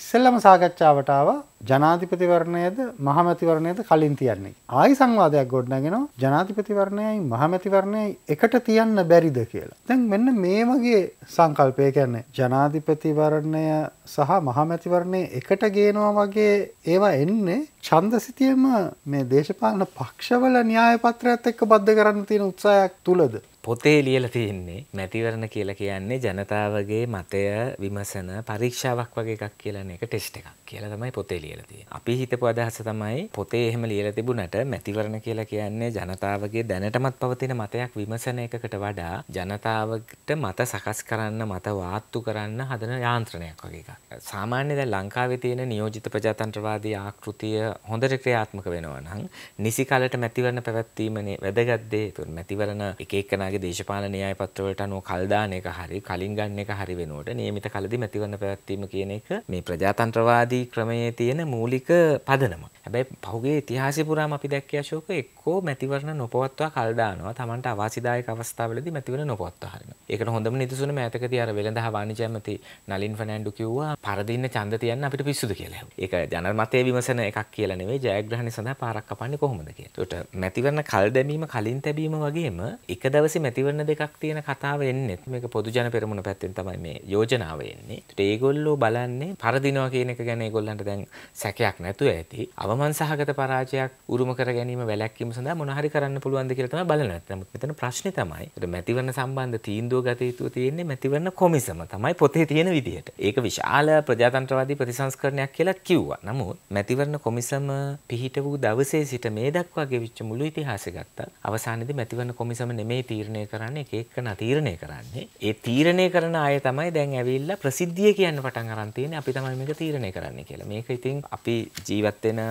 ඉස්සෙල්ලම සාකච්ඡාවට ආවා ජනාධිපතිවරණයද මහමැතිවරණයද කලින් තියන්නේ. ආයි සංවාදයක් ගොඩනගෙනවා ජනාධිපතිවරණයයි මහමැතිවරණයයි එකට තියන්න බැරිද කියලා. දැන් මෙන්න මේ වගේ සංකල්පය කියන්නේ ජනාධිපතිවරණය සහ මහමැතිවරණය එකට ගේනවා වගේ ඒවා එන්නේ ඡන්දසිතියම මේ දේශපාලන පක්ෂවල න්‍යාය පත්‍රයත් එක්ක බද්ධ කරන්න තියෙන උත්සාහයක් තුලද පොතේ ලියල තියෙන්නේ මැතිවරණ කියලා කියන්නේ ජනතාවගේ මතය විමසන පරීක්ෂාවක් වගේ එකක් කියලන එක ටෙස්් එකක් කියලා තමයි පොතේ ලියල තිය. අපි හිතපු අදහස තමයි පොතේ එහෙම ලියල තිබුණට මැතිවරණ කියලා කියන්නේ ජනතාවගේ දැනටමත් පවතින මතයක් විමසන එකකට වඩා ජනතාවට මත සකස් කරන්න මත වාත්තු කරන්න හදන යාන්ත්‍රණයක් වගේ එකක්. සාමාන්‍ය ද ලංකාවේ තියෙන නියෝජිත ප්‍රජාතන්ත්‍රවාදී ආකෘතිය හොඳට ක්‍රියාත්මක වෙනවනම් නිසි කලට මැතිවරණ පැවැත්වීමනේ වැදගත්දේ මැතිවරණ එක එකනා එයාගේ දේශපාලන න්‍යාය පත්‍රවලට අනුව කල් දාන එක හරි කලින් ගන්න එක හරි වෙනුවට නියමිත කලදී මැතිවරණ පැවැත්වීම කියන එක මේ ප්‍රජාතන්ත්‍රවාදී ක්‍රමයේ තියෙන මූලික පදනම. හැබැයි පහුගේ ඉතිහාසය පුරාම අපි දැක්ක අශෝක එක්කෝ මැතිවරණ නොපවත්වා කල් දානවා. Tamanට අවශ්‍යදායක අවස්ථාවලදී මැතිවරණ නොපවත්වා හරිනවා. ඒකට හොඳම නිදසුන මෑතකදී අර වෙළඳහ වාණිජ ඇමති නලින් ෆර්නැන්ඩු කිව්වා පරදින්න ඡන්ද තියන්න අපිට පිස්සුද කියලා. ඒක ජනල් මතයේ විමසන එකක් කියලා නෙවෙයි ජයග්‍රහණය සඳහා පාරක් කපන්නේ කොහොමද කියලා. ඒකට මැතිවරණ කල් දැමීම කලින් තැබීම වගේම එක දවසේ මැතිවරණ දෙකක් තියෙන කතාව එන්නේ. මේක පොදු ජන පෙරමුණ පැත්තෙන් තමයි මේ යෝජනාව එන්නේ. ඒකට ඒගොල්ලෝ බලන්නේ පරදිනවා කියන එක ගැන ඒගොල්ලන්ට දැන් සැකයක් නැතුව ඇති. අවමන් සහගත පරාජයක් උරුම කර ගැනීම වැලැක්වීම සඳහා මොනහරි කරන්න පුළුවන්ද කියලා තමයි බලන්නේ. නමුත් මෙතන ප්‍රශ්නේ තමයි. මැතිවරණ සම්බන්ධ තීන්දුව ගත යුතු තියෙන්නේ මැතිවරණ කොමිසම තමයි පොතේ තියෙන විදිහට. ඒක විශාල ප්‍රජාතන්ත්‍රවාදී ප්‍රතිසංස්කරණයක් කියලා කිව්වා. නමුත් මැතිවරණ කොමිසම පිහිට වූ දවසේ සිට මේ දක්වා ගෙවිච්ච මුළු ඉතිහාසය ගත්තා. අවසානයේදී මැතිවරණ කොමිසම නෙමෙයි තීරණය කරන්නේ එක එකනා තීරණය කරන්නේ. ඒ තීරණය කරන අය තමයි දැන් ඇවිල්ලා ප්‍රසිද්ධිය කියන්න පටන් අරන් තියෙන්නේ අපි තමයි මේක තීරණය කරන්න කියලා. මේක ඉතින් අපි ජීවත් වෙන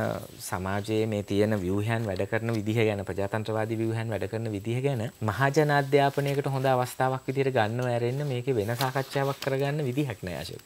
සමාජයේ මේ තියෙන වියහන් වැඩ කරන විදිහ ගැන ප්‍රජාතන්ත්‍රවාද වියහන් වැඩ කරන විදිහ ගැන මහජන අධ්‍යාපනයකට හොඳ අවස්ථාවක් විදිහට ගන්න ඇරෙන්න මේක වෙන සාකච්ඡාවක් කරගන්න විදිහක් නෑශ